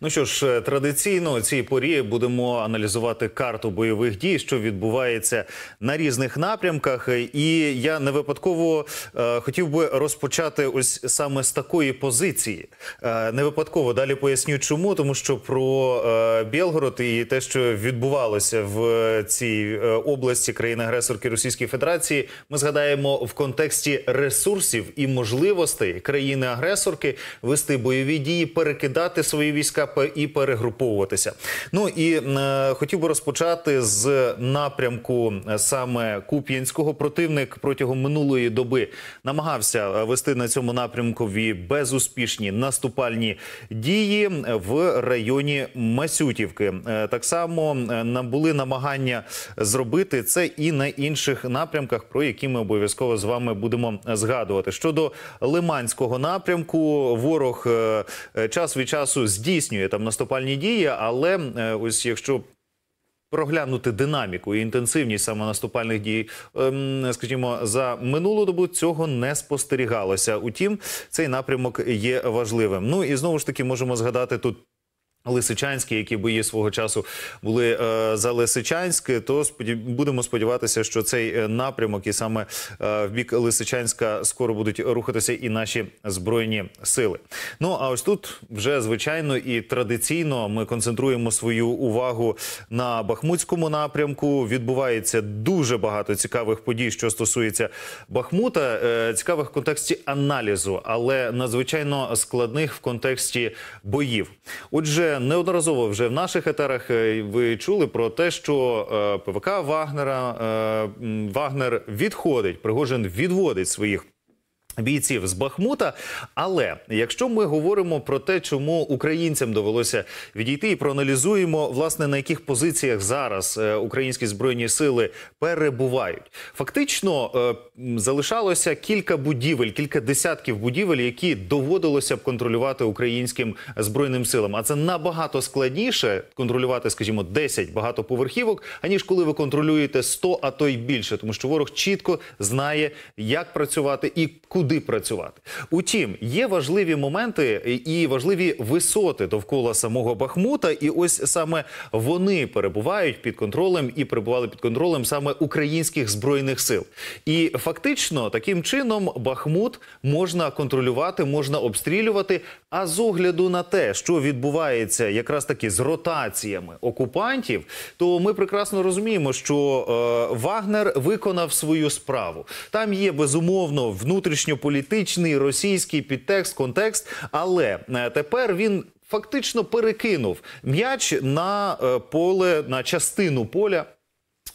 Ну що ж, е, традиційно цій порі будемо аналізувати карту бойових дій, що відбувається на різних напрямках. І я не випадково е, хотів би розпочати ось саме з такої позиції. Е, не випадково далі поясню, чому тому, що про е, Білгород і те, що відбувалося в е, цій е, області країни-агресорки Російської Федерації, ми згадаємо в контексті ресурсів і можливостей країни-агресорки вести бойові дії, перекидати свої війська і перегруповуватися. Ну і е, хотів би розпочати з напрямку е, саме Куп'янського. Противник протягом минулої доби намагався е, вести на цьому напрямкові безуспішні наступальні дії е, в районі Масютівки. Е, так само були намагання зробити це і на інших напрямках, про які ми обов'язково з вами будемо згадувати. Щодо Лиманського напрямку, ворог е, час від часу здійснює здійснює там наступальні дії, але е, ось якщо. Проглянути динаміку і інтенсивність саме наступальних дій, ем, скажімо, за минулу добу цього не спостерігалося. Утім, цей напрямок є важливим. Ну і знову ж таки можемо згадати тут Лисичанські, які бої свого часу були е, за Лисичанське, то сподів... будемо сподіватися, що цей е, напрямок і саме е, в бік Лисичанська скоро будуть рухатися і наші збройні сили. Ну а ось тут вже звичайно і традиційно ми концентруємо свою увагу на Бахмутському напрямку. Відбувається дуже багато цікавих подій, що стосується Бахмута, е, цікавих в контексті аналізу, але надзвичайно складних в контексті боїв. Отже неодноразово вже в наших етерах е, ви чули про те, що е, ПВК Вагнера е, Вагнер відходить, Пригожин відводить своїх Бійців з Бахмута, але якщо ми говоримо про те, чому українцям довелося відійти, і проаналізуємо власне на яких позиціях зараз е, українські збройні сили перебувають, фактично е, залишалося кілька будівель, кілька десятків будівель, які доводилося б контролювати українським збройним силам. А це набагато складніше контролювати, скажімо, 10 багатоповерхівок, аніж коли ви контролюєте 100, а то й більше, тому що ворог чітко знає, як працювати і куди туди працювати. Утім, є важливі моменти і важливі висоти довкола самого Бахмута, і ось саме вони перебувають під контролем і перебували під контролем саме українських збройних сил. І фактично таким чином Бахмут можна контролювати, можна обстрілювати. А з огляду на те, що відбувається якраз таки з ротаціями окупантів, то ми прекрасно розуміємо, що е, Вагнер виконав свою справу. Там є безумовно внутрішньо зовнішньополітичний російський підтекст, контекст, але е, тепер він. Фактично перекинув м'яч на е, поле на частину поля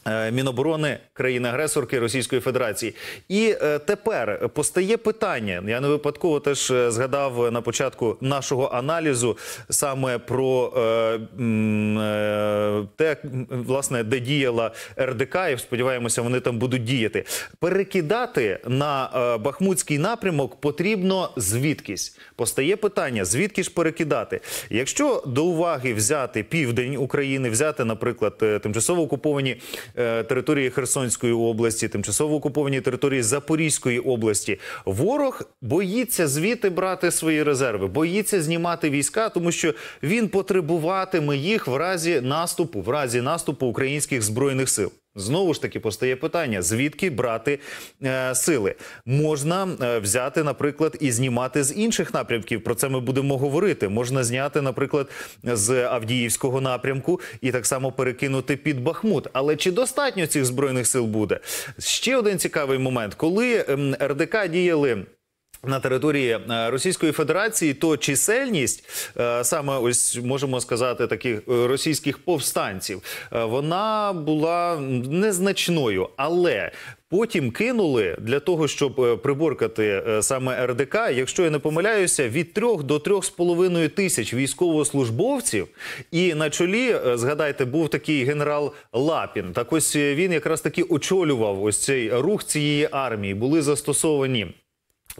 Е, Міноборони країни-агресорки Російської Федерації, і е, тепер постає питання. Я не випадково теж е, згадав на початку нашого аналізу саме про те, власне, де діяла РДК, і сподіваємося, вони там будуть діяти. Перекидати на Бахмутський напрямок потрібно звідкись. Постає питання: звідки ж перекидати? Якщо до уваги взяти південь України, взяти, наприклад, тимчасово окуповані. Е, території Херсонської області, тимчасово окупованій території Запорізької області. Ворог боїться звідти брати свої резерви, боїться знімати війська, тому що він потребуватиме їх в разі наступу, в разі наступу українських збройних сил. Знову ж таки постає питання: звідки брати е, сили? Можна е, взяти, наприклад, і знімати з інших напрямків. Про це ми будемо говорити. Можна зняти, наприклад, з Авдіївського напрямку і так само перекинути під Бахмут. Але чи достатньо цих збройних сил буде? Ще один цікавий момент, коли е, РДК діяли. На території е, Російської Федерації то чисельність е, саме ось можемо сказати таких е, російських повстанців, вона була незначною, але потім кинули для того, щоб приборкати саме РДК. Якщо я не помиляюся, від трьох до трьох з половиною тисяч військовослужбовців. І на чолі згадайте був такий генерал Лапін. Так ось він якраз таки очолював ось цей рух цієї армії. Були застосовані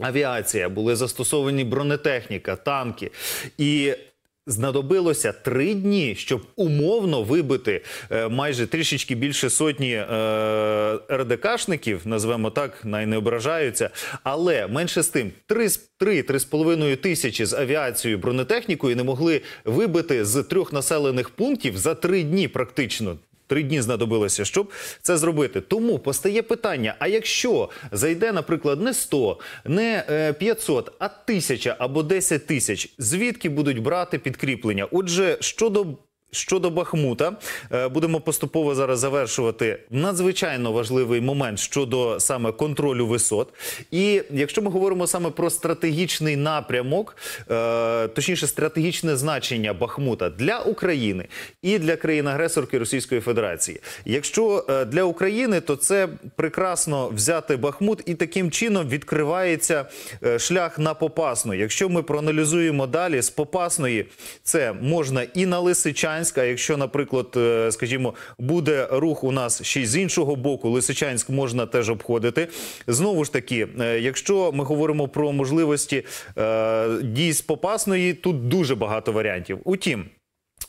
авіація, були застосовані бронетехніка, танки і. Знадобилося три дні, щоб умовно вибити е, майже трішечки більше сотні е, РДКшників, назвемо так, най не ображаються. Але менше з тим, три три з з половиною тисячі з авіацією бронетехнікою не могли вибити з трьох населених пунктів за три дні, практично Три дні знадобилося, щоб це зробити. Тому постає питання: а якщо зайде, наприклад, не 100, не 500, е, а 1000 або 10 тисяч, звідки будуть брати підкріплення? Отже, щодо Щодо Бахмута, е, будемо поступово зараз завершувати надзвичайно важливий момент щодо саме контролю висот. І якщо ми говоримо саме про стратегічний напрямок, е, точніше стратегічне значення Бахмута для України і для країн-агресорки Російської Федерації, якщо е, для України, то це прекрасно взяти Бахмут, і таким чином відкривається шлях на Попасну. Якщо ми проаналізуємо далі з Попасної, це можна і на Лисичань. Лисичанська. Якщо, наприклад, е, скажімо, буде рух у нас ще з іншого боку, Лисичанськ можна теж обходити. Знову ж таки, е, якщо ми говоримо про можливості е, дій з попасної, тут дуже багато варіантів. Утім.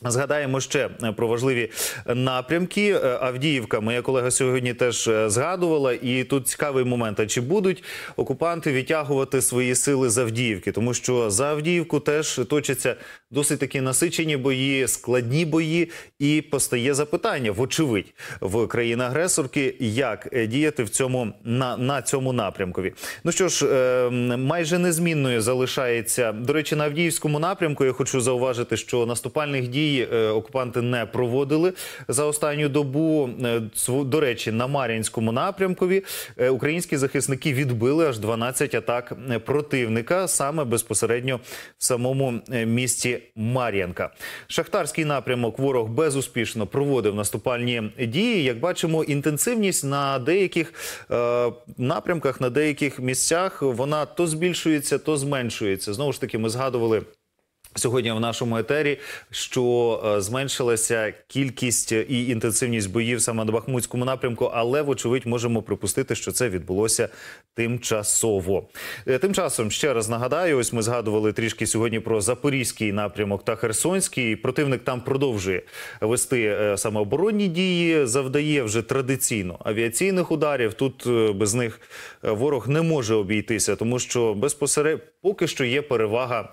Згадаємо ще про важливі напрямки. Авдіївка, моя колега сьогодні теж згадувала, і тут цікавий момент: а чи будуть окупанти відтягувати свої сили з Авдіївки? Тому що за Авдіївку теж точаться досить такі насичені бої, складні бої, і постає запитання, вочевидь, в країни агресорки, як е, діяти в цьому на на цьому напрямкові. Ну що ж, е, майже незмінною залишається до речі, на Авдіївському напрямку. Я хочу зауважити, що наступальних дій е, окупанти не проводили за останню добу. Е, до речі, на Мар'їнському напрямкові українські захисники відбили аж 12 атак противника саме безпосередньо в самому місті Мар'янка. Шахтарський напрямок ворог безуспішно проводив наступальні дії. Як бачимо, інтенсивність на деяких е, напрямках, на деяких місцях вона то збільшується, то зменшується. Знову ж таки, ми згадували. Сьогодні в нашому етері, що е, зменшилася кількість і інтенсивність боїв саме на Бахмутському напрямку, але вочевидь можемо припустити, що це відбулося тимчасово. Е, тим часом ще раз нагадаю: ось ми згадували трішки сьогодні про запорізький напрямок та Херсонський. Противник там продовжує вести е, самооборонні дії, завдає вже традиційно авіаційних ударів. Тут без них ворог не може обійтися, тому що безпосередньо поки що є перевага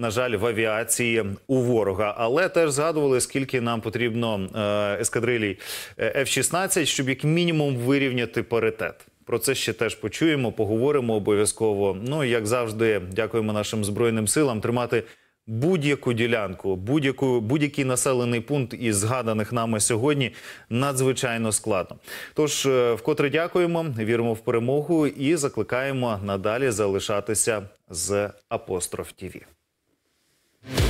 на жаль, в авіації у ворога. Але теж згадували, скільки нам потрібно е, ескадрилій е, F-16, щоб як мінімум вирівняти паритет. Про це ще теж почуємо, поговоримо обов'язково. Ну і як завжди, дякуємо нашим збройним силам тримати. Будь-яку ділянку, будь-яку будь-який населений пункт із згаданих нами сьогодні надзвичайно складно. Тож е, вкотре дякуємо, віримо в перемогу і закликаємо надалі залишатися з апостроф ТІВІ. you